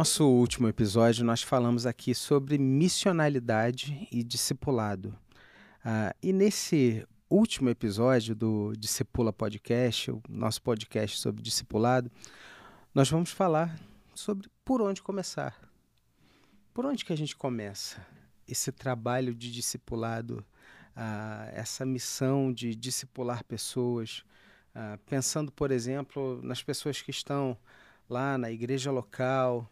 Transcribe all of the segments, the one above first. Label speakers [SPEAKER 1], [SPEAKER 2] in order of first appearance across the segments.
[SPEAKER 1] nosso último episódio, nós falamos aqui sobre missionalidade e discipulado. Uh, e nesse último episódio do Discipula Podcast, o nosso podcast sobre discipulado, nós vamos falar sobre por onde começar. Por onde que a gente começa esse trabalho de discipulado, uh, essa missão de discipular pessoas, uh, pensando, por exemplo, nas pessoas que estão lá na igreja local,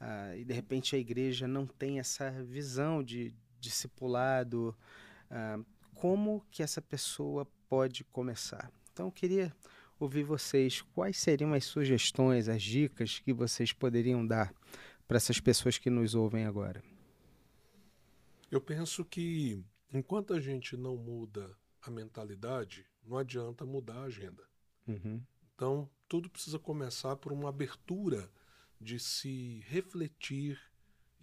[SPEAKER 1] ah, e de repente a igreja não tem essa visão de discipulado. Ah, como que essa pessoa pode começar? Então eu queria ouvir vocês quais seriam as sugestões, as dicas que vocês poderiam dar para essas pessoas que nos ouvem agora.
[SPEAKER 2] Eu penso que enquanto a gente não muda a mentalidade, não adianta mudar a agenda. Uhum. Então, tudo precisa começar por uma abertura de se refletir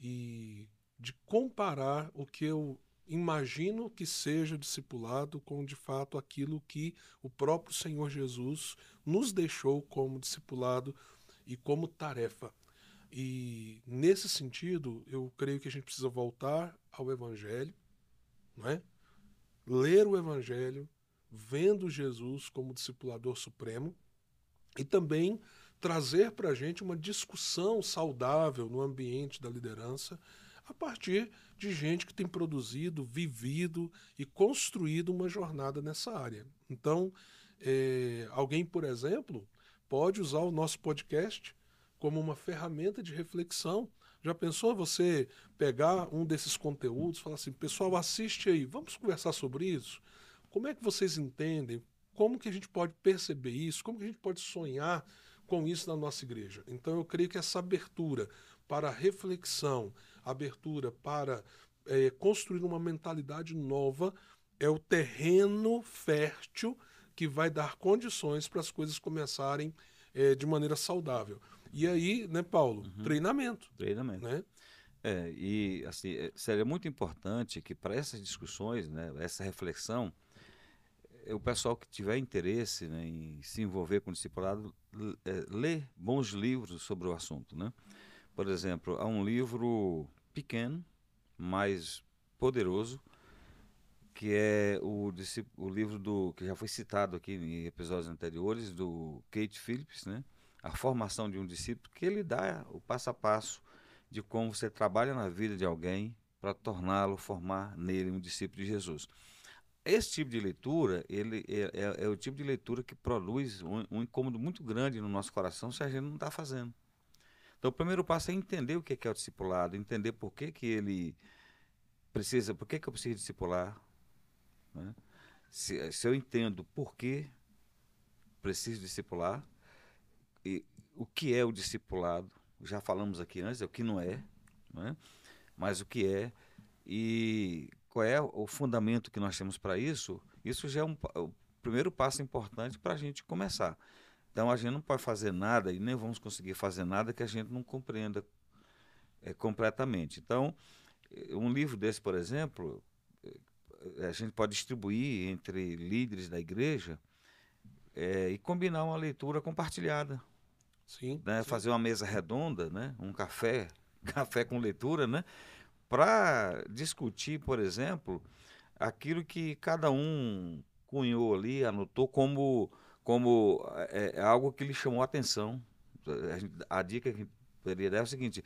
[SPEAKER 2] e de comparar o que eu imagino que seja discipulado com de fato aquilo que o próprio Senhor Jesus nos deixou como discipulado e como tarefa. E nesse sentido, eu creio que a gente precisa voltar ao evangelho, não é? Ler o evangelho, vendo Jesus como discipulador supremo e também trazer para a gente uma discussão saudável no ambiente da liderança a partir de gente que tem produzido, vivido e construído uma jornada nessa área. Então, é, alguém, por exemplo, pode usar o nosso podcast como uma ferramenta de reflexão. Já pensou você pegar um desses conteúdos, falar assim, pessoal, assiste aí, vamos conversar sobre isso? Como é que vocês entendem? Como que a gente pode perceber isso? Como que a gente pode sonhar com isso na nossa igreja. Então, eu creio que essa abertura para reflexão, abertura para é, construir uma mentalidade nova, é o terreno fértil que vai dar condições para as coisas começarem é, de maneira saudável. E aí, né,
[SPEAKER 3] Paulo? Uhum. Treinamento. Treinamento. Né? É, e assim, é, seria muito importante que para essas discussões, né, essa reflexão, é, o pessoal que tiver interesse né, em se envolver com o discipulado, é, lê bons livros sobre o assunto. Né? Por exemplo, há um livro pequeno, mas poderoso, que é o, o livro do que já foi citado aqui em episódios anteriores, do Kate Phillips, né? A Formação de um Discípulo, que ele dá o passo a passo de como você trabalha na vida de alguém para torná-lo, formar nele um discípulo de Jesus. Esse tipo de leitura, ele é, é, é o tipo de leitura que produz um, um, incômodo muito grande no nosso coração se a gente não está fazendo. Então, o primeiro passo é entender o que é, que é o discipulado, entender por que, que ele precisa, por que, que eu preciso discipular. Né? Se, se, eu entendo por que preciso discipular, e o que é o discipulado, já falamos aqui antes, é o que não é, né? mas o que é, e qual é o fundamento que nós temos para isso, isso já é um, o primeiro passo importante para a gente começar. Então a gente não pode fazer nada e nem vamos conseguir fazer nada que a gente não compreenda é, completamente. Então, eh, um livro desse, por exemplo, eh, a gente pode distribuir entre líderes da igreja é, e combinar uma leitura compartilhada. Sim, né? sim, Fazer uma mesa redonda, né? um café, café com leitura, né? para discutir, por exemplo, aquilo que cada um cunhou ali, anotou como, como é, é algo que lhe chamou a atenção. A, a dica que poderia dar é o seguinte: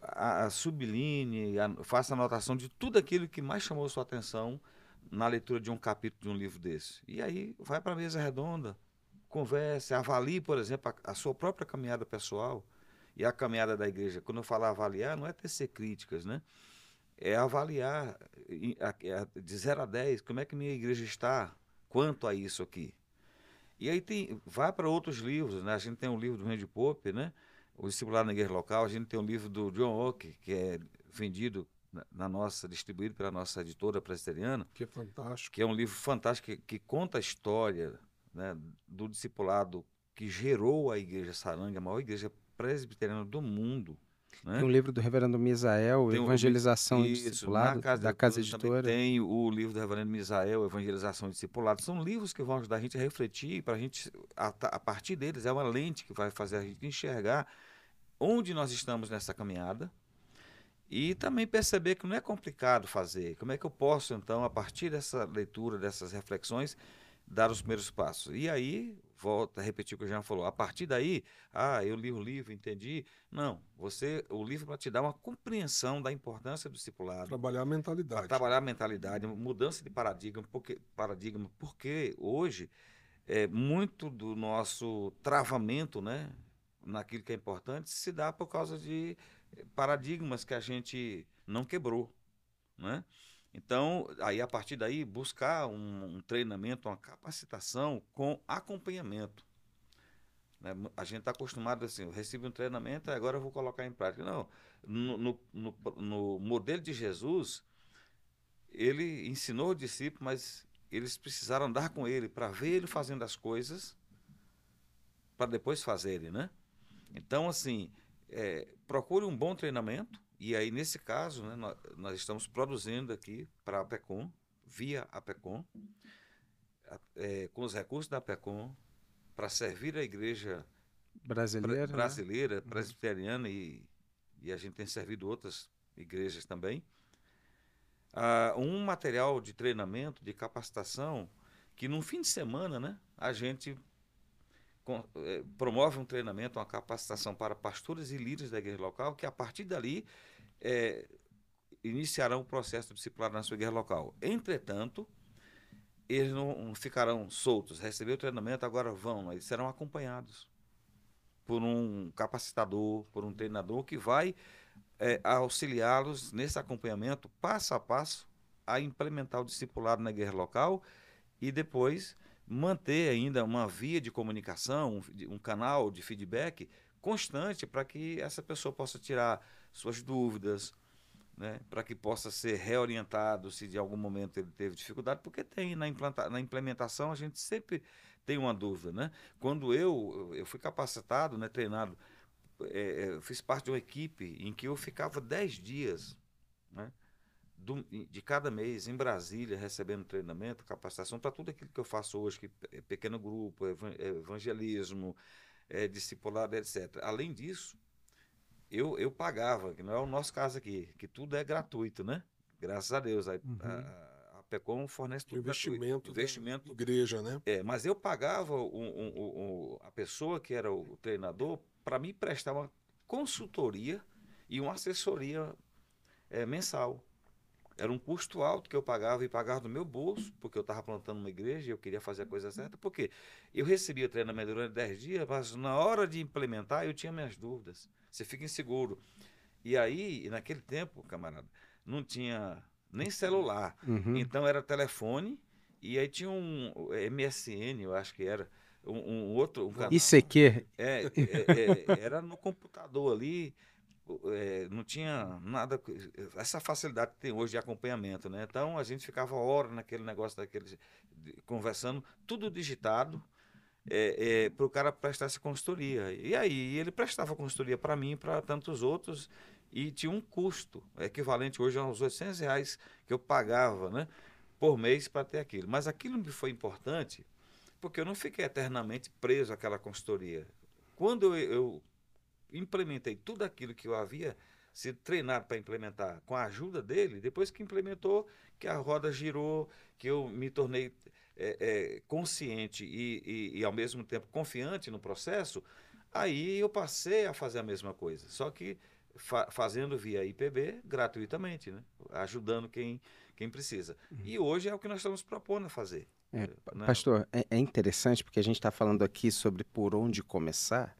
[SPEAKER 3] a, a subline, a, faça anotação de tudo aquilo que mais chamou sua atenção na leitura de um capítulo de um livro desse. E aí vai para a mesa redonda, converse, avalie, por exemplo, a, a sua própria caminhada pessoal e a caminhada da igreja. Quando eu falar avaliar, não é tecer críticas, né? É avaliar de 0 a 10 como é que minha igreja está quanto a isso aqui. E aí tem, vai para outros livros, né? A gente tem um livro do Randy Pope, né? O Discipulado na Igreja Local. A gente tem um livro do John Ock, que é vendido na nossa, distribuído pela nossa editora presbiteriana. Que é fantástico. Que é um livro fantástico que, que conta a história né, do discipulado que gerou a Igreja Saranga, a maior igreja presbiteriano do mundo. Né? Tem um
[SPEAKER 1] livro do reverendo Misael, tem Evangelização um... e Discipulado, casa da Casa
[SPEAKER 3] Editora. Tem o livro do reverendo Misael, Evangelização e Discipulado. São livros que vão ajudar a gente a refletir, para a gente, a partir deles, é uma lente que vai fazer a gente enxergar onde nós estamos nessa caminhada, e também perceber que não é complicado fazer. Como é que eu posso, então, a partir dessa leitura, dessas reflexões, dar os primeiros passos? E aí, volta a repetir o que o Jean falou. A partir daí, ah, eu li o livro, entendi. Não, você o livro é para te dar uma compreensão da importância do discipulado. Trabalhar a mentalidade. Trabalhar a mentalidade, mudança de paradigma, porque, paradigma, porque hoje é, muito do nosso travamento né, naquilo que é importante se dá por causa de eh, paradigmas que a gente não quebrou. Né? Então, aí a partir daí, buscar um, um treinamento, uma capacitação com acompanhamento. Né? A gente está acostumado assim, eu recebi um treinamento, agora eu vou colocar em prática. Não, no, no, no, no modelo de Jesus, ele ensinou o discípulo, mas eles precisaram andar com ele para ver ele fazendo as coisas, para depois fazerem, né? Então, assim, é, procure um bom treinamento, e aí, nesse caso, né, nós, nós, estamos produzindo aqui para a PECOM, via a PECOM, é, com os recursos da PECOM, para servir a igreja brasileira, pra, né? brasileira né? presbiteriana e, e a gente tem servido outras igrejas também. Ah, um material de treinamento, de capacitação, que num fim de semana, né, a gente com, eh, promove um treinamento, uma capacitação para pastores e líderes da igreja local, que a partir dali eh, iniciarão o processo disciplinar na sua igreja local. Entretanto, eles não ficarão soltos, receberam o treinamento, agora vão, né? eles serão acompanhados por um capacitador, por um treinador que vai é, auxiliá-los nesse acompanhamento passo a passo a implementar o discipulado na guerra local e depois manter ainda uma via de comunicação, um, um canal de feedback constante para que essa pessoa possa tirar suas dúvidas, né? para que possa ser reorientado se de algum momento ele teve dificuldade, porque tem na, implanta na implementação a gente sempre tem uma dúvida. Né? Quando eu, eu fui capacitado, né, treinado, é, é fiz parte de uma equipe em que eu ficava 10 dias. Né? do, de cada mês em Brasília, recebendo treinamento, capacitação para tá tudo aquilo que eu faço hoje, que é pequeno grupo, evangelismo, é, discipulado, etc. Além disso, eu, eu pagava, que não é o nosso caso aqui, que tudo é gratuito, né? Graças a Deus. A, uhum. a, a PECOM fornece tudo. Investimento. Gratuito, investimento. Igreja, né? É, mas eu pagava um, um, um, a pessoa que era o treinador para me prestar uma consultoria e uma assessoria é, mensal era um custo alto que eu pagava e pagava do meu bolso, porque eu estava plantando uma igreja e eu queria fazer a coisa certa, porque eu recebia treinamento durante 10 dias, mas na hora de implementar eu tinha minhas dúvidas. Você fica inseguro. E aí, naquele tempo, camarada, não tinha nem celular. Uhum. Então era telefone e aí tinha um eh, MSN, eu acho que era. Um, um outro um canal. ICQ. É, é, é, é, era no computador ali é, não tinha nada essa facilidade que tem hoje de acompanhamento, né? Então a gente ficava horas naquele negócio daquele conversando, tudo digitado. É, é, para o cara prestar essa consultoria. E aí ele prestava consultoria para mim, para tantos outros, e tinha um custo equivalente hoje aos 800 reais que eu pagava né, por mês para ter aquilo. Mas aquilo me foi importante porque eu não fiquei eternamente preso àquela consultoria. Quando eu, eu implementei tudo aquilo que eu havia sido treinado para implementar com a ajuda dele, depois que implementou, que a roda girou, que eu me tornei é, é, consciente e, e, e, ao mesmo tempo confiante no processo, aí eu passei a fazer a mesma coisa. Só que fa fazendo via IPB gratuitamente, né? ajudando quem, quem precisa. Uhum. E hoje é o que nós estamos propondo a fazer. É, é né?
[SPEAKER 1] Pastor, é, é, interessante porque a gente está falando aqui sobre por onde começar.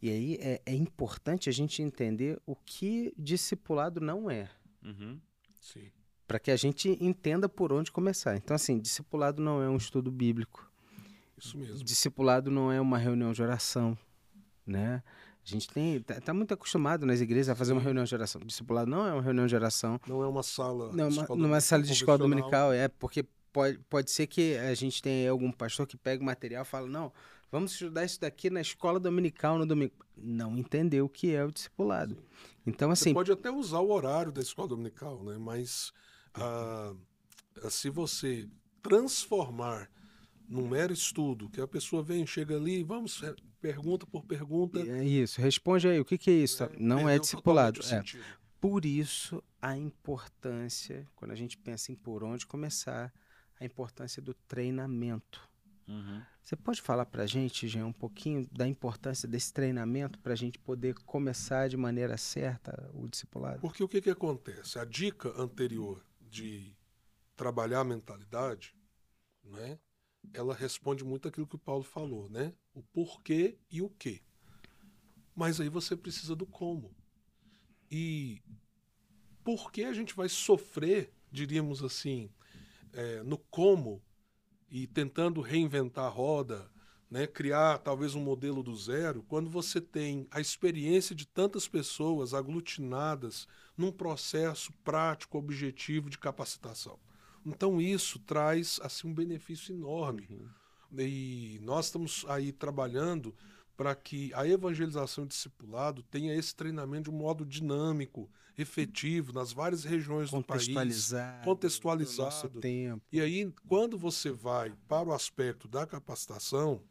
[SPEAKER 1] E aí é, é importante a gente entender o que discipulado não é.
[SPEAKER 3] Uhum. Sim.
[SPEAKER 1] Para que a gente entenda por onde começar. Então, assim, discipulado não é um estudo bíblico. Isso mesmo. Discipulado não é uma reunião de oração, né? A gente tem tá, tá, muito acostumado nas igrejas a fazer uma reunião de oração. Discipulado não é uma reunião de oração.
[SPEAKER 2] Não é uma sala. Não é uma,
[SPEAKER 1] não é sala de escola dominical, é porque pode, pode ser que a gente tenha algum pastor que pegue o material e fala, não, vamos estudar isso daqui na escola dominical no domingo. Não entendeu o que é o discipulado. Sim. Então, assim... Você pode
[SPEAKER 2] até usar o horário da escola dominical, né? Mas ah, ah, se você transformar num mero estudo, que a pessoa vem, chega ali, vamos, eh, pergunta por pergunta...
[SPEAKER 1] É isso, responde aí, o que, que é isso? É, não é discipulado. É. Por isso, a importância, quando a gente pensa em por onde começar a importância do treinamento. Uhum. Você pode falar para a gente, Jean, um pouquinho da importância desse treinamento para a gente poder começar de maneira certa o discipulado?
[SPEAKER 2] Porque o que, que acontece? A dica anterior de trabalhar a mentalidade, né, ela responde muito aquilo que o Paulo falou, né? O porquê e o quê. Mas aí você precisa do como. E por que a gente vai sofrer, diríamos assim, é, no como e tentando reinventar a roda, né, criar talvez um modelo do zero, quando você tem a experiência de tantas pessoas aglutinadas num processo prático, objetivo de capacitação. Então isso traz assim um benefício enorme. Uhum. E nós estamos aí trabalhando para que a evangelização e discipulado tenha esse treinamento de um modo dinâmico, efetivo, nas várias regiões do país. Contextualizado. Contextualizado. tempo. E aí, quando você vai para o aspecto da capacitação,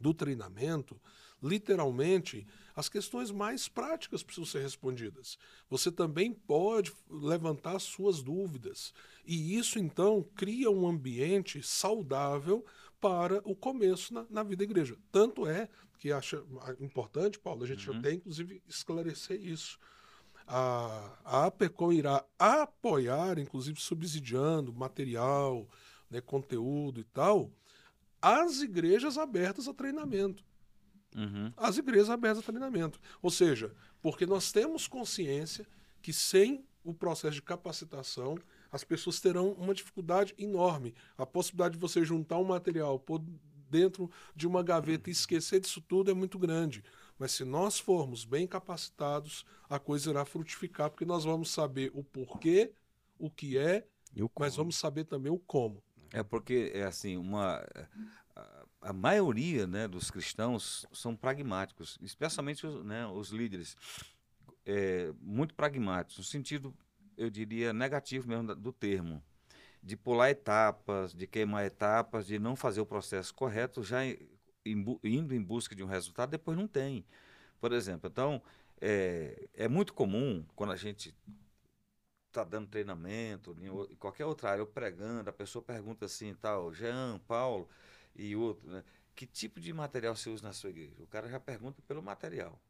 [SPEAKER 2] do treinamento, literalmente, as questões mais práticas precisam ser respondidas. Você também pode levantar suas dúvidas. E isso, então, cria um ambiente saudável para o começo na, na vida da igreja. Tanto é que acha importante, Paulo, a gente uhum. tem inclusive esclarecer isso. A, a APECOM irá apoiar, inclusive subsidiando material, né, conteúdo e tal, as igrejas abertas a treinamento. Uhum. As igrejas abertas a treinamento. Ou seja, porque nós temos consciência que sem o processo de capacitação, as pessoas terão uma dificuldade enorme. A possibilidade de você juntar um material por dentro de uma gaveta e esquecer disso tudo é muito grande. Mas se nós formos bem capacitados, a coisa irá frutificar, porque nós vamos saber o porquê, o que é,
[SPEAKER 3] o mas vamos saber também o como. É porque é assim, uma a, a maioria, né, dos cristãos são pragmáticos, especialmente os, né, os líderes. É, muito pragmáticos, no sentido eu diria, negativo mesmo do termo, de pular etapas, de queimar etapas, de não fazer o processo correto, já em, indo em busca de um resultado, depois não tem. Por exemplo, então, é, é muito comum quando a gente está dando treinamento, em, qualquer outra área, eu pregando, a pessoa pergunta assim, tal, Jean, Paulo e outro, né? Que tipo de material você usa na sua igreja? O cara já pergunta pelo material.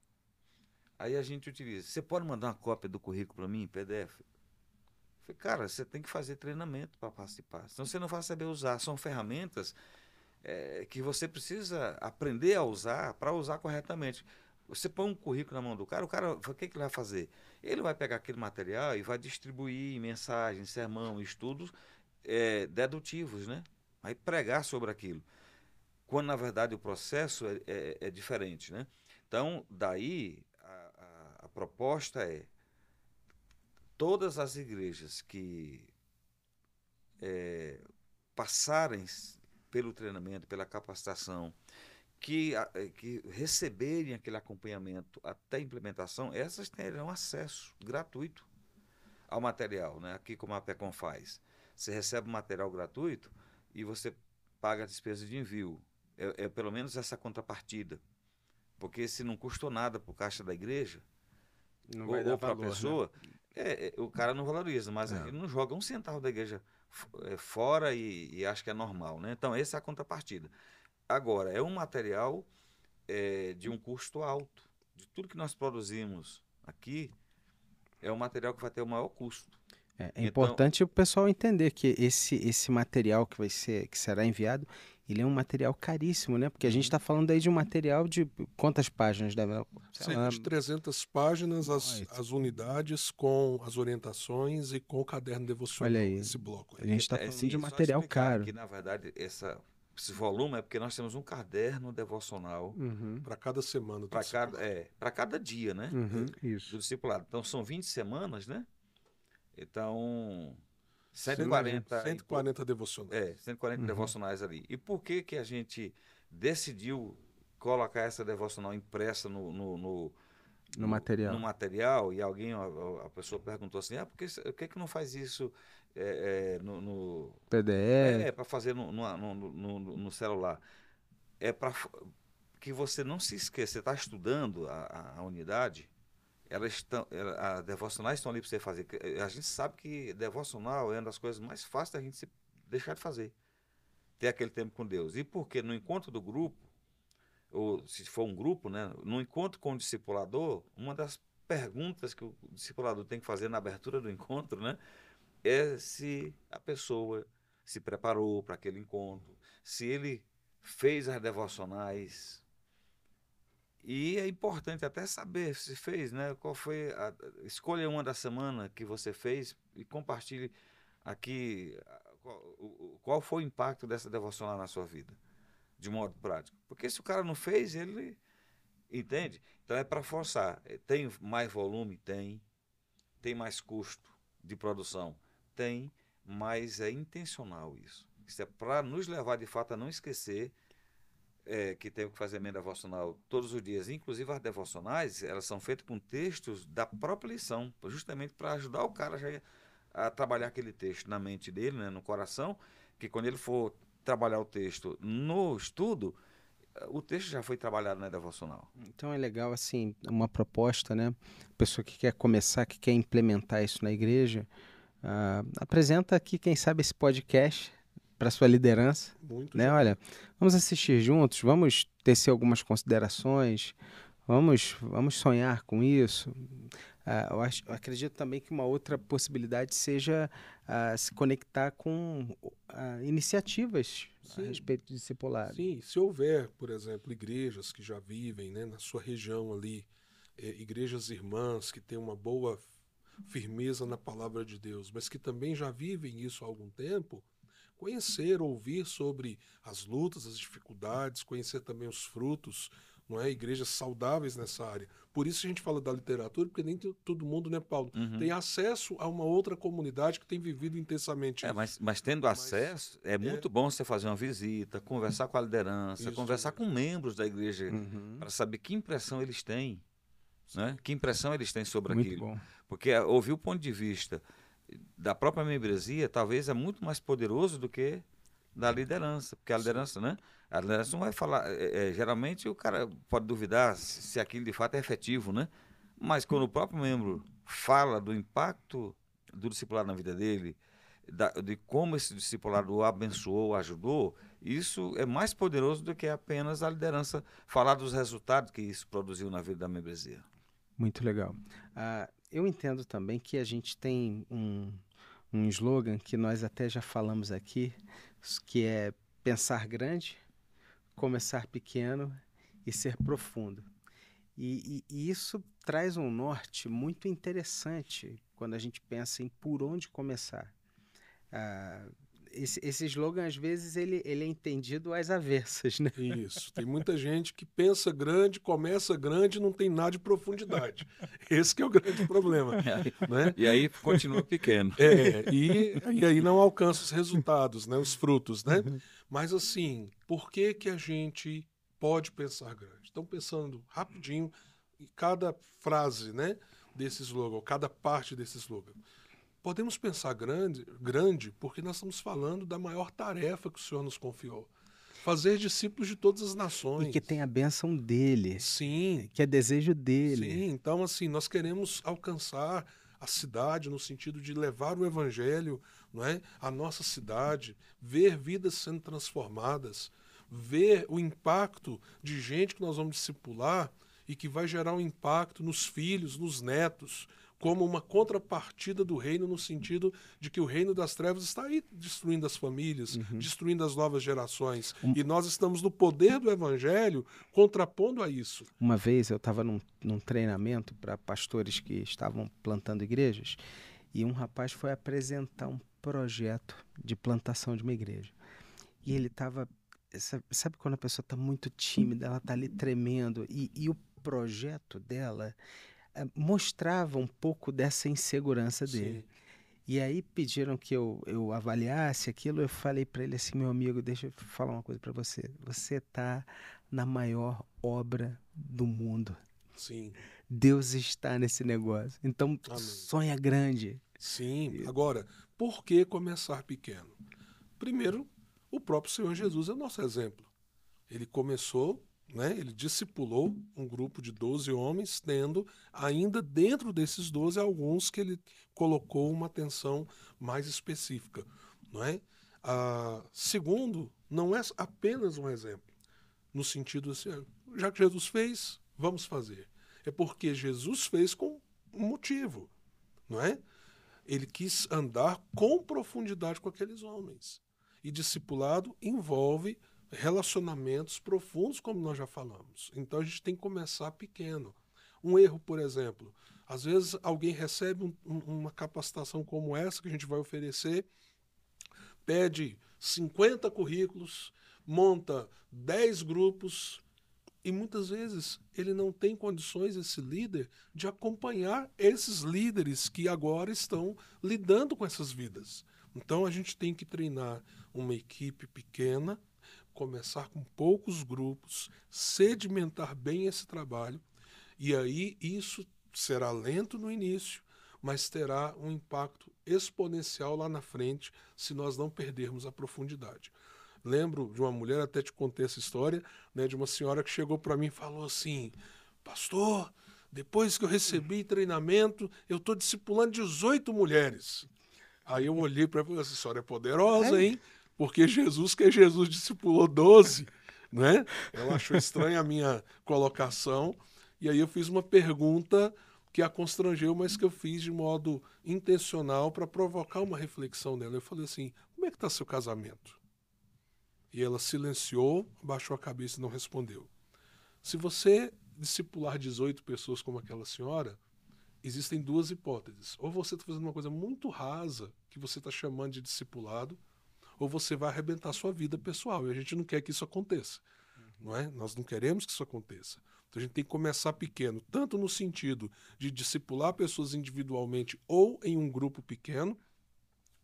[SPEAKER 3] Aí a gente utiliza. Você pode mandar uma cópia do currículo para mim, em PDF? Falei, cara, você tem que fazer treinamento para participar. Senão você não vai saber usar. São ferramentas é, que você precisa aprender a usar para usar corretamente. Você põe um currículo na mão do cara, o cara, o que, que ele vai fazer? Ele vai pegar aquele material e vai distribuir mensagens, sermão, estudos é, dedutivos, né? Vai pregar sobre aquilo. Quando, na verdade, o processo é, é, é diferente, né? Então, daí, a, a, a proposta é todas as igrejas que é, passarem pelo treinamento, pela capacitação, que, é, que receberem aquele acompanhamento até a implementação, essas terão acesso gratuito ao material, né? aqui como a PECOM faz. Você recebe o material gratuito e você paga a despesa de envio. É, é pelo menos essa contrapartida. Porque se não custou nada para o caixa da igreja, não ou, ou para a pessoa, é, é, o cara não valoriza, mas é. ele não joga um centavo da igreja é, fora e, e acha que é normal, né? Então, essa é a contrapartida. Agora, é um material é, de um custo alto. De tudo que nós produzimos aqui, é o um material que vai ter o maior custo.
[SPEAKER 1] É, é então, importante o pessoal entender que esse, esse material que vai ser que será enviado, ele é um material caríssimo, né? Porque a gente está uhum. falando aí de um material de quantas páginas? Da...
[SPEAKER 2] Sim, lá... 300 páginas, as, as unidades com as orientações e com o caderno devocional, Olha aí. esse bloco. Aí. A gente está é, é, falando é, de um material caro. Que, na
[SPEAKER 3] verdade, essa, esse volume é porque nós temos um caderno devocional. Uhum. Para cada semana. Para tá cada, é, cada dia, né? Uhum, do, isso. Do discipulado. Então, são 20 semanas, né? Então, 140, 140 e, devocionais. É, 140 uhum. devocionais ali. E por que que a gente decidiu colocar essa devocional impressa no, no, no,
[SPEAKER 1] no material? No
[SPEAKER 3] material e alguém, a, a pessoa perguntou assim, ah, por que, que, que não faz isso é, é, no, no,
[SPEAKER 1] PDF? É, é
[SPEAKER 3] para fazer no, no, no, celular. É para que você não se esqueça, você está estudando a, a unidade, elas estão, a devocionais estão ali para você fazer. Eh, a gente sabe que devocional é uma das coisas mais fáceis da gente se deixar de fazer. Ter aquele tempo com Deus. E porque no encontro do grupo, ou se for um grupo, né, no encontro com o discipulador, uma das perguntas que o discipulador tem que fazer na abertura do encontro, né, é se a pessoa se preparou para aquele encontro, se ele fez as devocionais, e é importante até saber se fez, né? Qual foi a escolha uma da semana que você fez e compartilhe aqui qual, foi o impacto dessa devoção lá na sua vida, de modo prático. Porque se o cara não fez, ele entende. Então é para forçar. É, tem mais volume, tem. Tem mais custo de produção, tem. Mas é intencional isso. Isso é para nos levar de fato a não esquecer é, que tenho que fazer emenda devocional todos os dias, inclusive as devocionais, elas são feitas com textos da própria lição, justamente para ajudar o cara já a trabalhar aquele texto na mente dele, né, no coração, que quando ele for trabalhar o texto no estudo, o texto já foi trabalhado na devocional.
[SPEAKER 1] Então é legal, assim, uma proposta, né? A pessoa que quer começar, que quer implementar isso na igreja, uh, apresenta aqui, quem sabe, esse podcast para sua liderança, Muito né? Olha, vamos assistir juntos, vamos tecer algumas considerações, vamos vamos sonhar com isso. Uh, eu, acho, eu, acredito também que uma outra possibilidade seja uh, se conectar com uh, iniciativas Sim. a respeito de discipulado.
[SPEAKER 2] Sim, se houver, por exemplo, igrejas que já vivem né, na sua região ali, eh, igrejas irmãs que têm uma boa firmeza na palavra de Deus, mas que também já vivem isso há algum tempo, conhecer, ouvir sobre as lutas, as dificuldades, conhecer também os frutos, não é? Igrejas saudáveis nessa área. Por isso a gente fala da literatura, porque nem todo mundo, né, Paulo, uhum. tem acesso a uma outra comunidade que tem vivido intensamente.
[SPEAKER 3] É, mas, mas tendo mas, acesso, é, é, muito bom você fazer uma visita, conversar com a liderança, isso, conversar com membros da igreja, uhum. para saber que impressão eles têm. Né? Que impressão eles têm sobre muito aquilo. Bom. Porque é, ouvir o ponto de vista da própria membresia, talvez é muito mais poderoso do que da liderança, porque a liderança, né? A liderança não vai falar. É, é, geralmente o cara pode duvidar se, se aquilo de fato é efetivo, né? Mas quando o próprio membro fala do impacto do discipulado na vida dele, da, de como esse discipulado o abençoou, ajudou, isso é mais poderoso do que apenas a liderança falar dos resultados que isso produziu na vida da membresia.
[SPEAKER 1] Muito legal. Ah, eu entendo também que a gente tem um, um slogan que nós até já falamos aqui, que é pensar grande, começar pequeno e ser profundo. E, e, e, isso traz um norte muito interessante quando a gente pensa em por onde começar.
[SPEAKER 2] Ah, esse, esse slogan, às vezes, ele, ele é entendido às avessas, né? Isso. Tem muita gente que pensa grande, começa grande não tem nada de profundidade. Esse é o grande problema. né? E aí continua pequeno. É, e, e aí não alcança os resultados, né? os frutos, né? Uhum. Mas assim, por que, que a gente pode pensar grande? estão pensando rapidinho em cada frase né, desse slogan, ou cada parte desse slogan. Podemos pensar grande, grande, porque nós estamos falando da maior tarefa que o Senhor nos confiou. Fazer discípulos de todas as nações. E que
[SPEAKER 1] tem a bênção dele. Sim. Que é desejo dele. Sim,
[SPEAKER 2] então assim, nós queremos alcançar a cidade no sentido de levar o evangelho, não é? A nossa cidade, ver vidas sendo transformadas, ver o impacto de gente que nós vamos discipular e que vai gerar um impacto nos filhos, nos netos, como uma contrapartida do reino, no sentido de que o reino das trevas está aí destruindo as famílias, uhum. destruindo as novas gerações. Um... E nós estamos no poder do evangelho contrapondo a isso.
[SPEAKER 1] Uma vez eu estava num, num treinamento para pastores que estavam plantando igrejas e um rapaz foi apresentar um projeto de plantação de uma igreja. E ele estava. Sabe quando a pessoa está muito tímida, ela está ali tremendo, e, e o projeto dela eh, mostrava um pouco dessa insegurança dele. Sim. E aí pediram que eu, eu avaliasse aquilo. Eu falei para ele assim, meu amigo, deixa eu falar uma coisa para você. Você está na maior obra do mundo. Sim. Deus está
[SPEAKER 2] nesse negócio. Então Amém. sonha grande. Sim. Agora, por que começar pequeno? Primeiro, o próprio Senhor Jesus é o nosso exemplo. Ele começou né? Ele discipulou um grupo de 12 homens, tendo ainda dentro desses 12 alguns que ele colocou uma atenção mais específica. Não é? Ah, segundo, não é apenas um exemplo, no sentido assim, já que Jesus fez, vamos fazer. É porque Jesus fez com um motivo, não é? Ele quis andar com profundidade com aqueles homens. E discipulado envolve relacionamentos profundos, como nós já falamos. Então a gente tem que começar pequeno. Um erro, por exemplo, às vezes alguém recebe um, uma capacitação como essa que a gente vai oferecer, pede 50 currículos, monta 10 grupos, e muitas vezes ele não tem condições, esse líder, de acompanhar esses líderes que agora estão lidando com essas vidas. Então a gente tem que treinar uma equipe pequena, começar com poucos grupos, sedimentar bem esse trabalho, e aí isso será lento no início, mas terá um impacto exponencial lá na frente se nós não perdermos a profundidade. Lembro de uma mulher, até te contei essa história, né, de uma senhora que chegou para mim e falou assim: Pastor, depois que eu recebi treinamento, eu estou discipulando 18 mulheres. Aí eu olhei para ela e falei Essa senhora é poderosa, é. hein? porque Jesus, que é Jesus discipulou 12, né? Ela achou estranha a minha colocação, e aí eu fiz uma pergunta que a constrangeu, mas que eu fiz de modo intencional para provocar uma reflexão dela. Eu falei assim: como é que está seu casamento? E ela silenciou, baixou a cabeça e não respondeu. Se você discipular 18 pessoas como aquela senhora, existem duas hipóteses. Ou você está fazendo uma coisa muito rasa, que você está chamando de discipulado, ou você vai arrebentar sua vida pessoal. E a gente não quer que isso aconteça. Uhum. Não é? Nós não queremos que isso aconteça. Então a gente tem que começar pequeno, tanto no sentido de discipular pessoas individualmente ou em um grupo pequeno,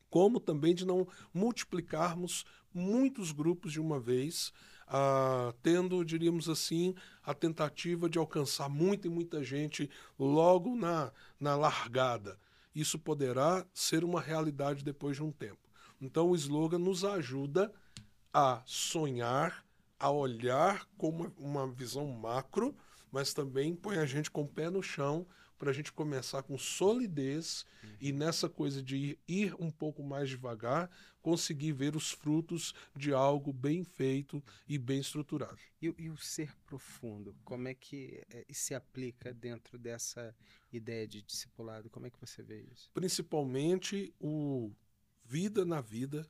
[SPEAKER 2] como também de não multiplicarmos muitos grupos de uma vez, ah, tendo, diríamos assim, a tentativa de alcançar muita e muita gente logo na, na largada. Isso poderá ser uma realidade depois de um tempo. Então o slogan nos ajuda a sonhar, a olhar com uma, uma visão macro, mas também põe a gente com o pé no chão para a gente começar com solidez uhum. e nessa coisa de ir, ir, um pouco mais devagar, conseguir ver os frutos de algo bem feito e bem estruturado.
[SPEAKER 1] E, e o ser profundo, como é que é, se aplica dentro dessa ideia de discipulado? Como é que você vê isso?
[SPEAKER 2] Principalmente o vida na vida,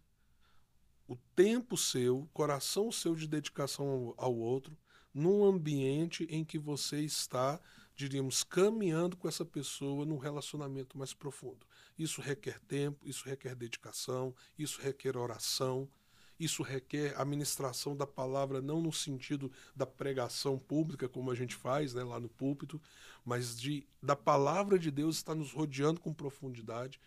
[SPEAKER 2] o tempo seu, coração seu de dedicação ao, outro, num ambiente em que você está, diríamos, caminhando com essa pessoa num relacionamento mais profundo. Isso requer tempo, isso requer dedicação, isso requer oração, isso requer administração da palavra não no sentido da pregação pública como a gente faz né, lá no púlpito, mas de da palavra de Deus estar nos rodeando com profundidade.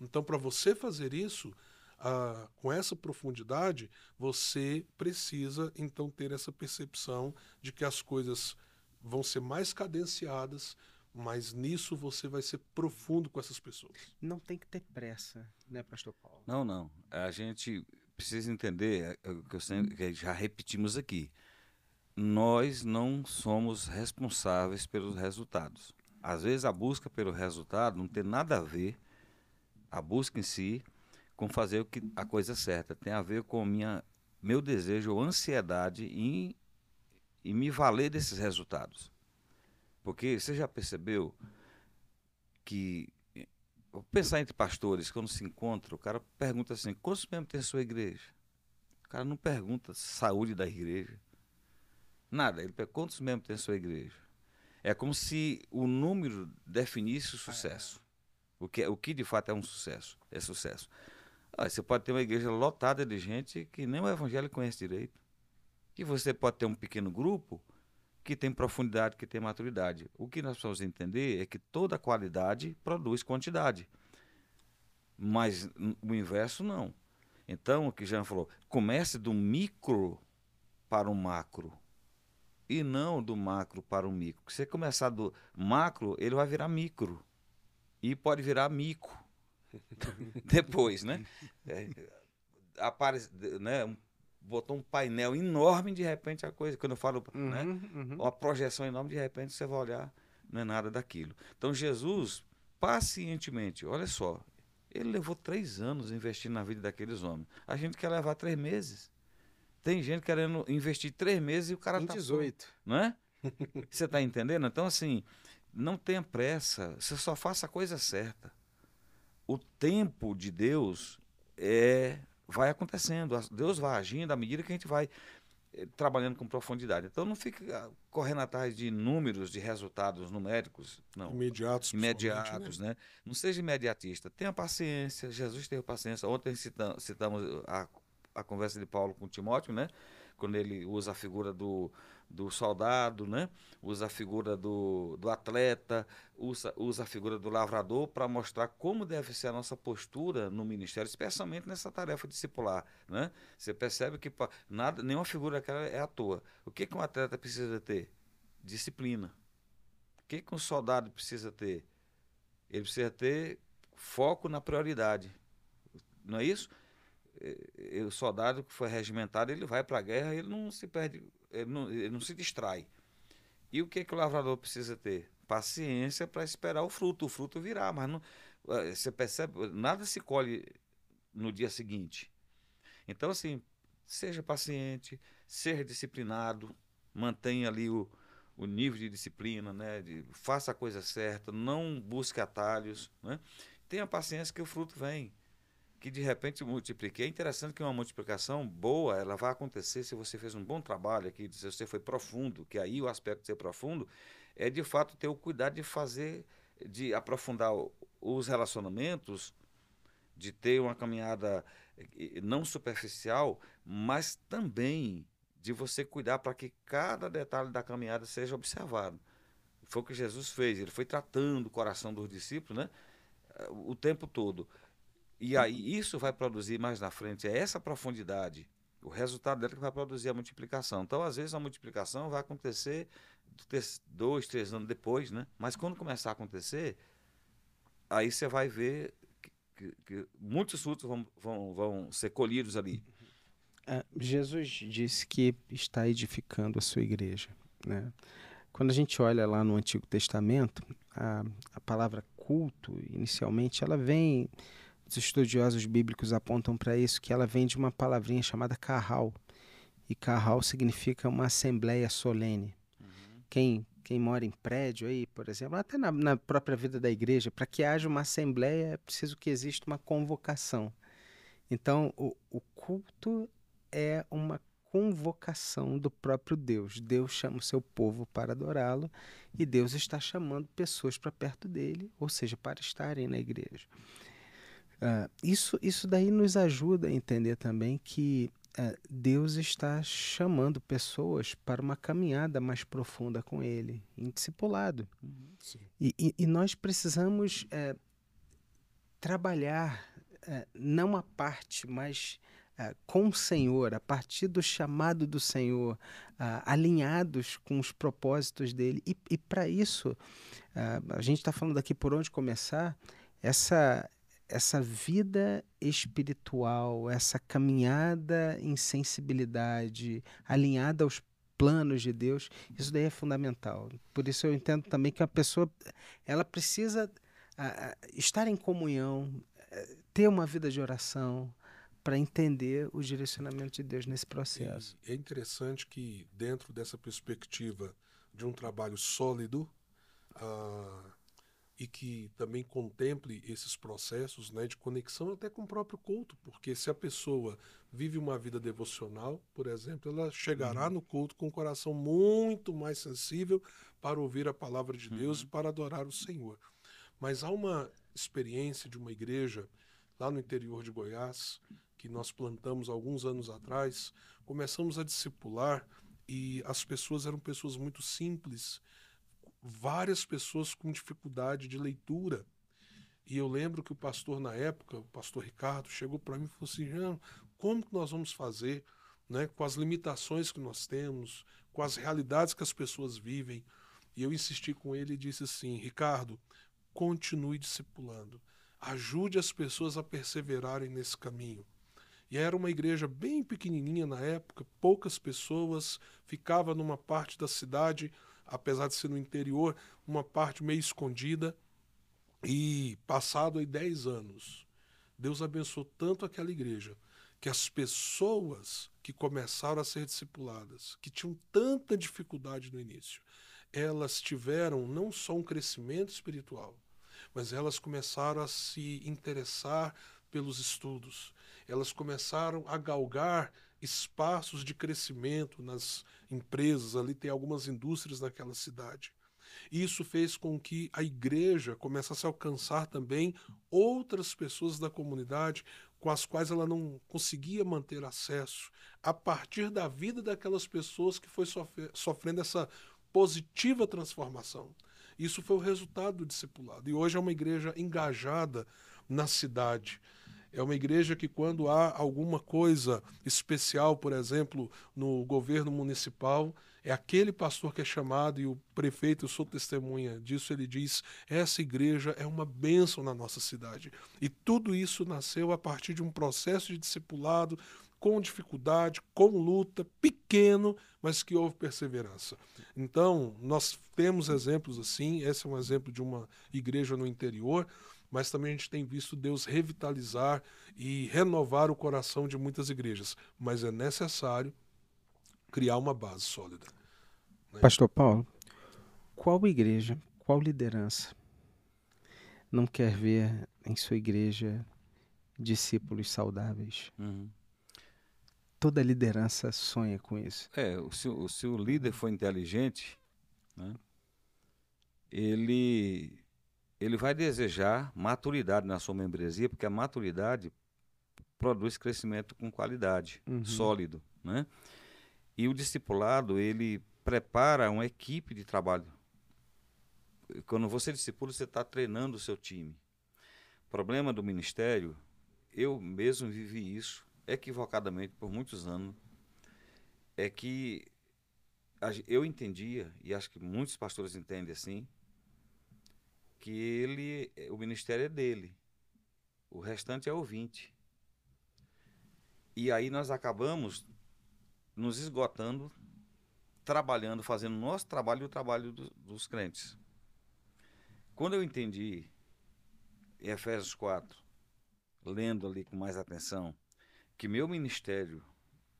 [SPEAKER 2] Então, para você fazer isso ah, com essa profundidade, você precisa então ter essa percepção de que as coisas vão ser mais cadenciadas, mas nisso você vai ser profundo com essas pessoas. Não tem que ter pressa, né, Pastor Paulo?
[SPEAKER 3] Não, não. A gente precisa entender é, é o que, sempre, que já repetimos aqui. Nós não somos responsáveis pelos resultados. Às vezes a busca pelo resultado não tem nada a ver a busca em si com fazer o que, a coisa certa. Tem a ver com minha, meu desejo ou ansiedade em, e me valer desses resultados. Porque você já percebeu que. Vou pensar entre pastores, quando se encontra o cara pergunta assim: quantos membros tem a sua igreja? O cara não pergunta saúde da igreja. Nada. Ele pergunta quantos membros tem a sua igreja. É como se o número definisse o sucesso. O que, é, o que de fato é um sucesso, é sucesso. Ah, você pode ter uma igreja lotada de gente que nem o evangelho conhece direito. E você pode ter um pequeno grupo que tem profundidade, que tem maturidade. O que nós precisamos entender é que toda qualidade produz quantidade. Mas o inverso não. Então, o que Jean falou, comece do micro para o macro. E não do macro para o micro. Se você começar do macro, ele vai virar micro e pode virar mico depois, né? É, aparece, né? Botou um painel enorme de repente a coisa, quando eu falo, uhum, né? Uhum. Uma projeção enorme, de repente você vai olhar, não é nada daquilo. Então Jesus, pacientemente, olha só, ele levou três anos investindo na vida daqueles homens. A gente quer levar três meses. Tem gente querendo investir três meses e o cara tá né? tá. 18. não é? Você está entendendo? Então, assim, não tenha pressa, você só faça a coisa certa. O tempo de Deus é vai acontecendo, Deus vai agindo à medida que a gente vai eh, trabalhando com profundidade. Então não fique ah, correndo atrás de números, de resultados numéricos, não. Imediatos. Imediatos, né? né? Não seja imediatista. Tenha paciência. Jesus teve paciência. Ontem citamos, citamos eh, a, a conversa de Paulo com Timóteo, né? Quando ele usa a figura do do soldado, né? usa a figura do, do atleta, usa, usa a figura do lavrador para mostrar como deve ser a nossa postura no ministério, especialmente nessa tarefa discipular. Né? Você percebe que nada, nenhuma figura daquela é à toa. O que, que um atleta precisa ter? Disciplina. O que, que um soldado precisa ter? Ele precisa ter foco na prioridade. Não é isso? o soldado que foi regimentado, ele vai para a guerra, ele não se perde, ele não, ele não, se distrai. E o que, que o lavrador precisa ter? Paciência para esperar o fruto, o fruto virá, mas não, eh, você percebe, nada se colhe no dia seguinte. Então, assim, seja paciente, seja disciplinado, mantenha ali o, o nível de disciplina, né? De, faça a coisa certa, não busque atalhos, né? Tenha paciência que o fruto vem que de repente multipliquei. É interessante que uma multiplicação boa, ela vai acontecer se você fez um bom trabalho aqui, se você foi profundo, que aí o aspecto de ser profundo é de fato ter o cuidado de fazer, de aprofundar os relacionamentos, de ter uma caminhada eh, eh, não superficial, mas também de você cuidar para que cada detalhe da caminhada seja observado. Foi o que Jesus fez, ele foi tratando o coração dos discípulos, né? Eh, o tempo todo. E aí isso vai produzir mais na frente, é essa profundidade, o resultado dela que vai produzir a multiplicação. Então, às vezes, a multiplicação vai acontecer dois, três anos depois, né? Mas quando começar a acontecer, aí você vai ver que, que, que muitos frutos vão, vão, vão ser colhidos ali.
[SPEAKER 1] É, Jesus disse que está edificando a sua igreja, né? Quando a gente olha lá no Antigo Testamento, a, a palavra culto, inicialmente, ela vem os estudiosos bíblicos apontam para isso que ela vem de uma palavrinha chamada carral. E carral significa uma assembleia solene. Uhum. Quem, quem mora em prédio aí, por exemplo, até na, na própria vida da igreja, para que haja uma assembleia é preciso que exista uma convocação. Então, o, o culto é uma convocação do próprio Deus. Deus chama o seu povo para adorá-lo e Deus está chamando pessoas para perto dele, ou seja, para estarem na igreja. Uh, isso, isso daí nos ajuda a entender também que uh, Deus está chamando pessoas para uma caminhada mais profunda com Ele, em discipulado. Uhum, e, e, e, nós precisamos uh, trabalhar eh, não a parte, mas eh, com o Senhor, a partir do chamado do Senhor, uh, alinhados com os propósitos dele. E, e para isso, uh, a gente está falando aqui por onde começar, essa, essa vida espiritual, essa caminhada em sensibilidade, alinhada aos planos de Deus, isso daí é fundamental. Por isso eu entendo também que a pessoa ela precisa a, a, estar em comunhão, eh, ter uma vida de oração para entender o direcionamento de Deus nesse processo.
[SPEAKER 2] é interessante que dentro dessa perspectiva de um trabalho sólido, a ah, e que também contemple esses processos né, de conexão até com o próprio culto, porque se a pessoa vive uma vida devocional, por exemplo, ela chegará uhum. no culto com um coração muito mais sensível para ouvir a palavra de Deus uhum. e para adorar o Senhor. Mas há uma experiência de uma igreja lá no interior de Goiás, que nós plantamos alguns anos atrás, começamos a discipular e as pessoas eram pessoas muito simples várias pessoas com dificuldade de leitura. E eu lembro que o pastor na época, o pastor Ricardo, chegou para mim e falou assim: como que nós vamos fazer né, com as limitações que nós temos, com as realidades que as pessoas vivem? E eu insisti com ele e disse assim: Ricardo, continue discipulando, ajude as pessoas a perseverarem nesse caminho. E era uma igreja bem pequenininha na época, poucas pessoas, ficava numa parte da cidade apesar de ser no interior, uma parte meio escondida. E passado aí 10 anos, Deus abençoou tanto aquela igreja que as pessoas que começaram a ser discipuladas, que tinham tanta dificuldade no início, elas tiveram não só um crescimento espiritual, mas elas começaram a se interessar pelos estudos, elas começaram a galgar espaços de crescimento nas empresas, ali tem algumas indústrias naquela cidade. E isso fez com que a igreja começasse a alcançar também outras pessoas da comunidade com as quais ela não conseguia manter acesso, a partir da vida daquelas pessoas que foi sofrendo essa positiva transformação. Isso foi o resultado do discipulado. E hoje é uma igreja engajada na cidade. É uma igreja que, quando há alguma coisa especial, por exemplo, no governo municipal, é aquele pastor que é chamado, e o prefeito, eu sou testemunha disso, ele diz: essa igreja é uma bênção na nossa cidade. E tudo isso nasceu a partir de um processo de discipulado, com dificuldade, com luta, pequeno, mas que houve perseverança. Então, nós temos exemplos assim, esse é um exemplo de uma igreja no interior mas também a gente tem visto Deus revitalizar e renovar o coração de muitas igrejas. Mas é necessário criar uma base sólida.
[SPEAKER 1] Né? Pastor Paulo, qual igreja, qual liderança não quer ver em sua igreja discípulos saudáveis? Uhum. Toda liderança sonha com isso.
[SPEAKER 3] É, se, o, se o líder for inteligente, né, ele ele vai desejar maturidade na sua membresia, porque a maturidade produz crescimento com qualidade, uhum. sólido, né? E o discipulado, ele prepara uma equipe de trabalho. Quando você discipula, você está treinando o seu time. O problema do ministério, eu mesmo vivi isso equivocadamente por muitos anos, é que eu entendia, e acho que muitos pastores entendem assim, que ele, o ministério é dele, o restante é ouvinte. E aí nós acabamos nos esgotando, trabalhando, fazendo nosso trabalho e o trabalho do, dos crentes. Quando eu entendi em Efésios 4, lendo ali com mais atenção, que meu ministério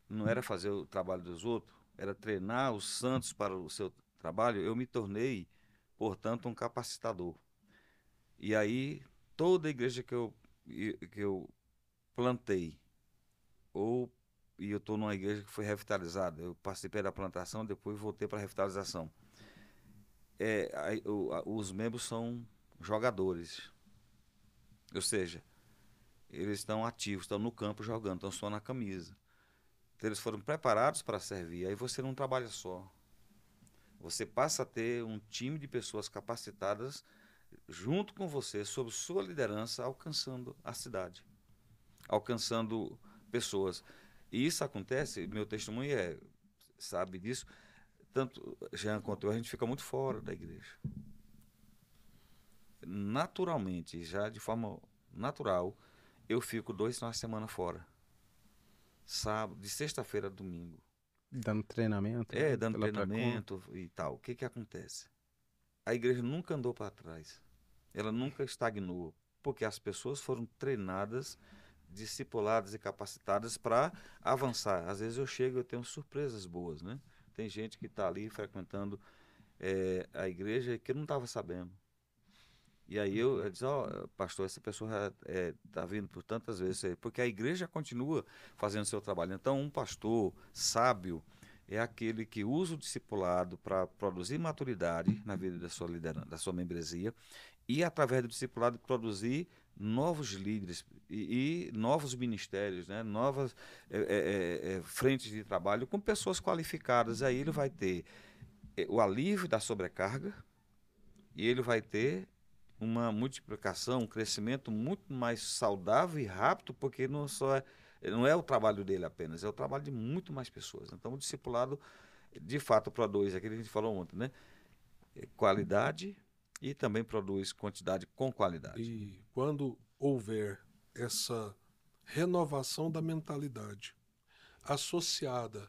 [SPEAKER 3] não era fazer o trabalho dos outros, era treinar os santos para o seu trabalho, eu me tornei, portanto, um capacitador. E aí, toda igreja que eu, que eu plantei, ou e eu estou numa igreja que foi revitalizada, eu participei da plantação, depois voltei para a revitalização. É, o, a, os membros são jogadores. Ou seja, eles estão ativos, estão no campo jogando, estão só na camisa. Então, eles foram preparados para servir. Aí você não trabalha só. Você passa a ter um time de pessoas capacitadas junto com você, sob sua liderança, alcançando a cidade, alcançando pessoas. E isso acontece, meu testemunho é, sabe disso, tanto Jean quanto eu, a gente fica muito fora da igreja. Naturalmente, já de forma natural, eu fico dois finais de semana fora. Sábado, de sexta-feira a domingo.
[SPEAKER 1] Dando treinamento? É, né, dando treinamento
[SPEAKER 3] e tal. O que que acontece? a igreja nunca andou para trás. Ela nunca estagnou, porque as pessoas foram treinadas, discipuladas e capacitadas para avançar. Às vezes eu chego e tenho surpresas boas, né? Tem gente que está ali frequentando é, a igreja que não estava sabendo. E aí eu, eu disse, ó, oh, pastor, essa pessoa está é, tá vindo por tantas vezes, porque a igreja continua fazendo seu trabalho. Então, um pastor sábio, é aquele que usa o discipulado para produzir maturidade na vida da sua liderança, da sua membresia, e através do discipulado produzir novos líderes e, e novos ministérios, né? novas é, é, é, frentes de trabalho com pessoas qualificadas. Aí ele vai ter eh, o alívio da sobrecarga e ele vai ter uma multiplicação, um crescimento muito mais saudável e rápido, porque não só é não é o trabalho dele apenas, é o trabalho de muito mais pessoas. Então, o discipulado, de fato, produz aquilo que a gente falou ontem, né? É qualidade e também produz quantidade com qualidade. E
[SPEAKER 2] quando houver essa renovação da mentalidade associada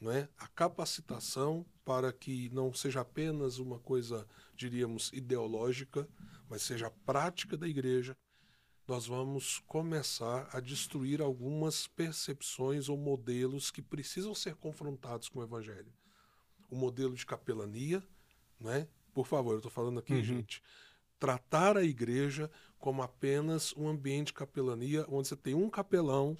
[SPEAKER 2] não é, à capacitação para que não seja apenas uma coisa, diríamos, ideológica, mas seja prática da igreja, nós vamos começar a destruir algumas percepções ou modelos que precisam ser confrontados com o Evangelho. O modelo de capelania, né? Por favor, eu estou falando aqui, uhum. gente. Tratar a igreja como apenas um ambiente de capelania, onde você tem um capelão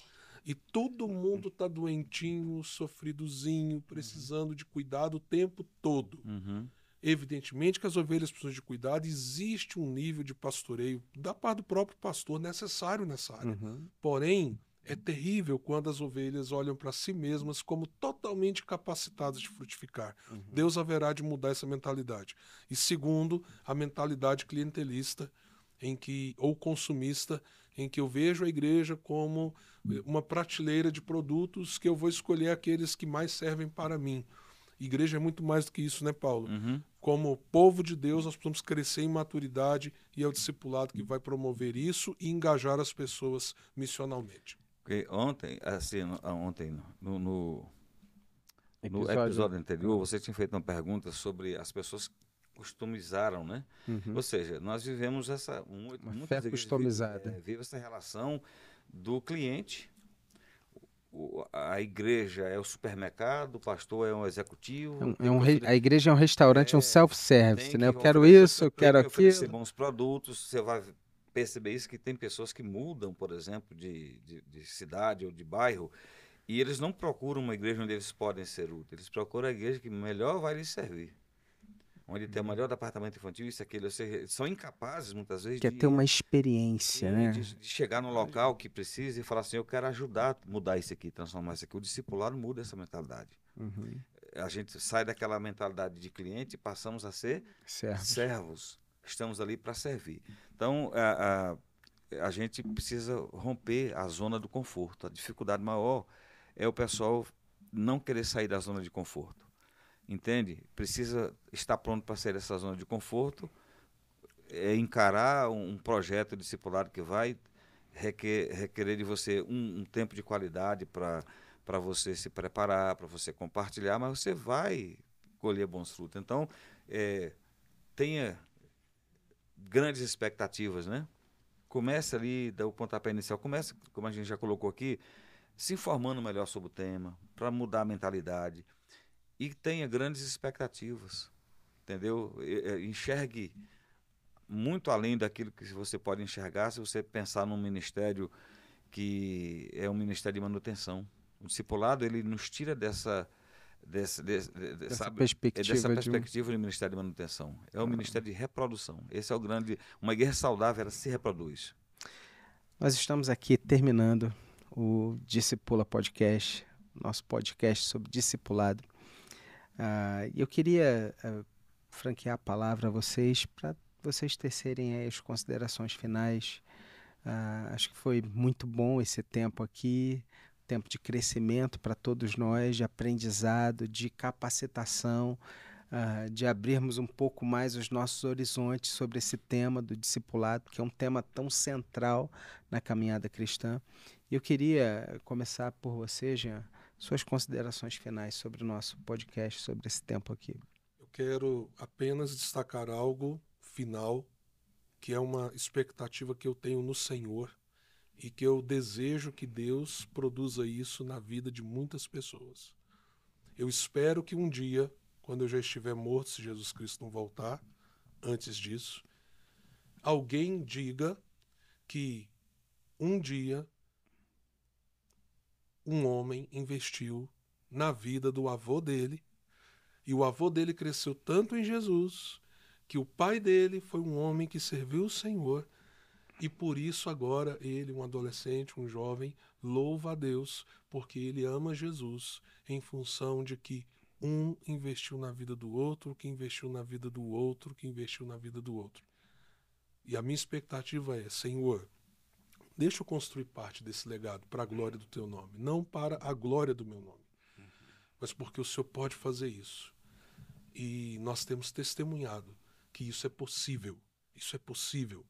[SPEAKER 2] e todo mundo está doentinho, sofridozinho, uhum. precisando de cuidado o tempo todo. Uhum. Evidentemente que as ovelhas precisam de cuidado, existe um nível de pastoreio da parte do próprio pastor necessário nessa área. Uhum. Porém, é terrível quando as ovelhas olham para si mesmas como totalmente capacitadas de frutificar. Uhum. Deus haverá de mudar essa mentalidade. E segundo, a mentalidade clientelista em que ou consumista em que eu vejo a igreja como eh, uma prateleira de produtos que eu vou escolher aqueles que mais servem para mim. Igreja é muito mais do que isso, né, Paulo? Uhum como povo de Deus, nós precisamos crescer em maturidade e é o discipulado que vai promover isso e engajar as pessoas missionalmente.
[SPEAKER 3] Porque ontem, assim, ah, ontem, no, no, episódio. no episódio anterior, você tinha feito uma pergunta sobre as pessoas customizaram, né? Uhum. Ou seja, nós vivemos essa uma fé customizada. Vive, é, vive essa relação do cliente a igreja é o supermercado, o pastor é um executivo.
[SPEAKER 1] É um, é a igreja é um restaurante, é um self-service, né? Eu quero isso, eu quero aquilo. Você
[SPEAKER 3] bons produtos, você vai perceber isso que tem pessoas que mudam, por exemplo, de, de, de cidade ou de bairro e eles não procuram uma igreja onde eles podem ser úteis, eles procuram a igreja que melhor vai lhes servir onde tem o uhum. melhor departamento infantil, isso, aquilo, ou seja, são incapazes muitas vezes Quer de
[SPEAKER 1] ter uma experiência, de, né? De,
[SPEAKER 3] de, chegar no local que precisa e falar assim, eu quero ajudar mudar isso aqui, transformar isso aqui. O discipulado muda essa mentalidade. Uhum. A gente sai daquela mentalidade de cliente e passamos a ser servos. servos. Estamos ali para servir. Então, a, a, a gente precisa romper a zona do conforto. A dificuldade maior é o pessoal não querer sair da zona de conforto entende? Precisa estar pronto para sair dessa zona de conforto, é encarar um, projeto discipulado que vai requer, requerer de você um, um tempo de qualidade para você se preparar, para você compartilhar, mas você vai colher bons frutos. Então, é, tenha grandes expectativas, né? Começa ali, dá o pontapé inicial, começa, como a gente já colocou aqui, se informando melhor sobre o tema, para mudar a mentalidade e tenha grandes expectativas, entendeu? Enxergue muito além daquilo que você pode enxergar se você pensar num ministério que é um ministério de manutenção. O discipulado ele nos tira dessa dessa, dessa, dessa é perspectiva, dessa perspectiva de um... do ministério de manutenção. É o ah. ministério de reprodução. Esse é o grande uma igreja saudável ela se reproduz.
[SPEAKER 1] Nós estamos aqui terminando o Discipula Podcast, nosso podcast sobre discipulado. Ah, eu queria uh, franquear a palavra a vocês para vocês tecerem aí as considerações finais. Uh, acho que foi muito bom esse tempo aqui, tempo de crescimento para todos nós, de aprendizado, de capacitação, uh, de abrirmos um pouco mais os nossos horizontes sobre esse tema do discipulado, que é um tema tão central na caminhada cristã. Eu queria começar por você, Jean, suas considerações finais sobre o nosso podcast, sobre esse tempo aqui.
[SPEAKER 2] Eu quero apenas destacar algo final, que é uma expectativa que eu tenho no Senhor e que eu desejo que Deus produza isso na vida de muitas pessoas. Eu espero que um dia, quando eu já estiver morto, se Jesus Cristo não voltar, antes disso, alguém diga que um dia um homem investiu na vida do avô dele, e o avô dele cresceu tanto em Jesus que o pai dele foi um homem que serviu o Senhor. E por isso agora ele, um adolescente, um jovem, louva a Deus porque ele ama Jesus em função de que um investiu na vida do outro, que investiu na vida do outro, que investiu na vida do outro. E a minha expectativa é, Senhor, Deixa eu construir parte desse legado para a glória do teu nome, não para a glória do meu nome, mas porque o Senhor pode fazer isso. E nós temos testemunhado que isso é possível. Isso é possível.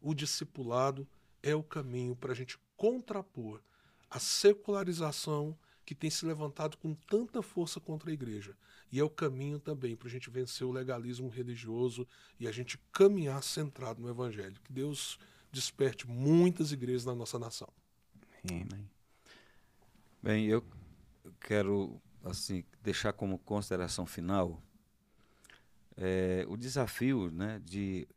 [SPEAKER 2] O discipulado é o caminho para a gente contrapor a secularização que tem se levantado com tanta força contra a igreja. E é o caminho também para a gente vencer o legalismo religioso e a gente caminhar centrado no evangelho. Que Deus desperte muitas igrejas na nossa nação.
[SPEAKER 3] Amém. Bem, eu quero assim deixar como consideração final é, o desafio né, de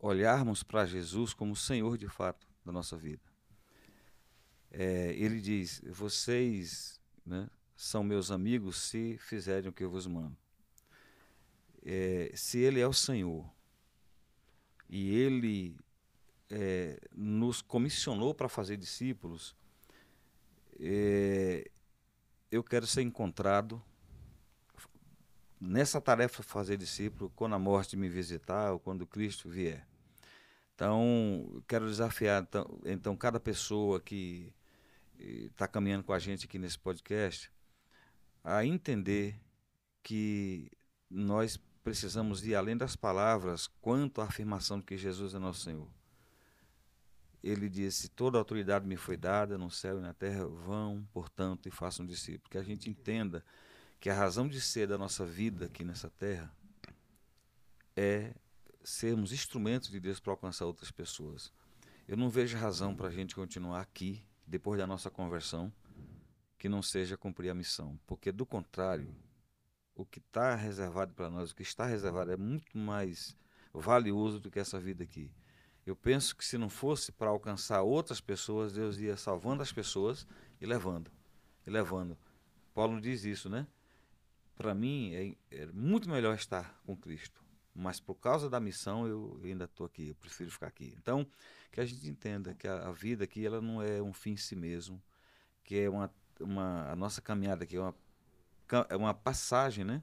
[SPEAKER 3] olharmos para Jesus como Senhor de fato da nossa vida. É, ele diz: Vocês né, são meus amigos se fizerem o que eu vos mando. É, se Ele é o Senhor e Ele é, nos comissionou para fazer discípulos, é, eu quero ser encontrado nessa tarefa de fazer discípulo quando a morte me visitar ou quando Cristo vier. Então, quero desafiar então, então cada pessoa que está eh, caminhando com a gente aqui nesse podcast a entender que nós precisamos ir além das palavras quanto à afirmação de que Jesus é nosso Senhor ele disse: Toda autoridade me foi dada no céu e na terra, vão, portanto, e façam discípulos. Que a gente entenda que a razão de ser da nossa vida aqui nessa terra é sermos instrumentos de Deus para alcançar outras pessoas. Eu não vejo razão para a gente continuar aqui, depois da nossa conversão, que não seja cumprir a missão, porque do contrário, o que está reservado para nós, o que está reservado é muito mais valioso do que essa vida aqui. Eu penso que se não fosse para alcançar outras pessoas, Deus ia salvando as pessoas e levando, e levando. Paulo diz isso, né? Para mim é, é, muito melhor estar com Cristo, mas por causa da missão eu, ainda estou aqui, eu prefiro ficar aqui. Então, que a gente entenda que a, a, vida aqui ela não é um fim em si mesmo, que é uma, uma a nossa caminhada aqui é uma, é uma passagem, né?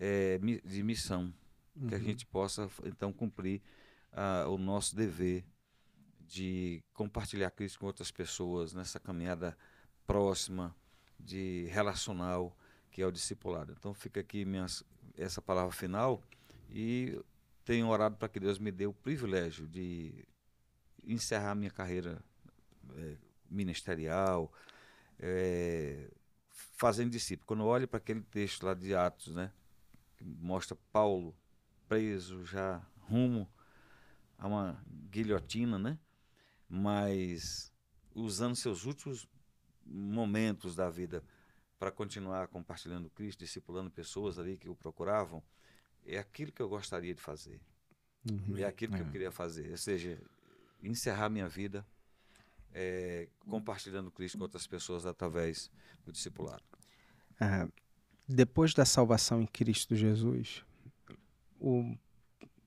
[SPEAKER 3] É, de missão, uhum. que a uhum. gente possa então cumprir uh, o nosso dever de compartilhar Cristo com outras pessoas nessa caminhada próxima, de relacional, que é o discipulado. Então fica aqui minhas, essa palavra final e tenho orado para que Deus me dê o privilégio de encerrar minha carreira é, ministerial, é, fazendo discípulo. Quando eu olho para aquele texto lá de Atos, né, que mostra Paulo preso já rumo a uma guilhotina, né? Mas usando seus últimos momentos da vida para continuar compartilhando Cristo, discipulando pessoas ali que o procuravam, é aquilo que eu gostaria de fazer. Uhum. É aquilo que é. eu queria fazer. Ou seja, encerrar minha vida é, compartilhando Cristo com outras pessoas através do discipulado.
[SPEAKER 1] É, depois da salvação em Cristo Jesus, o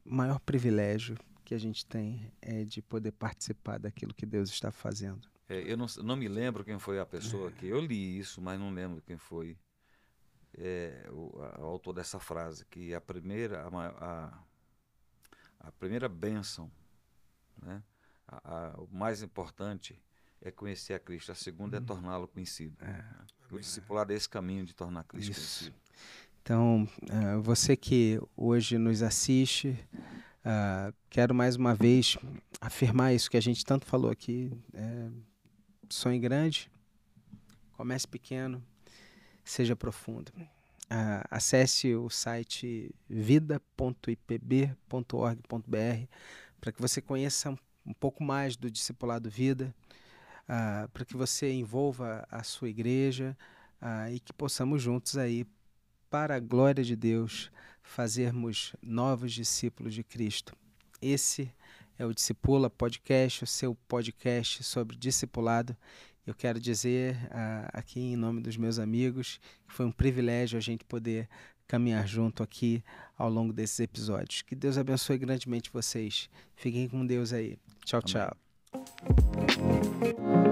[SPEAKER 1] maior privilégio que a gente tem é de poder participar daquilo que Deus está fazendo.
[SPEAKER 3] É, eu não, não, me lembro quem foi a pessoa é. que eu li isso, mas não lembro quem foi é, o, a, o, autor dessa frase que a primeira a, a, a primeira bênção, né? A, o mais importante é conhecer a Cristo, a segunda é uhum. torná-lo conhecido. É. O discipulado é esse caminho de tornar Cristo isso. conhecido.
[SPEAKER 1] Então, eh, você que hoje nos assiste, Uh, quero mais uma vez afirmar isso que a gente tanto falou aqui. É, sonhe grande, comece pequeno, seja profundo. Uh, acesse o site vida.ipb.org.br para que você conheça um pouco mais do Discipulado Vida, uh, para que você envolva a sua igreja e que possamos juntos aí, para a glória de Deus, fazermos novos discípulos de Cristo. Esse é o Discipula Podcast, o seu podcast sobre discipulado. Eu quero dizer uh, aqui em nome dos meus amigos que foi um privilégio a gente poder caminhar junto aqui ao longo desses episódios. Que Deus abençoe grandemente vocês. Fiquem com Deus aí. Tchau, Amém. tchau.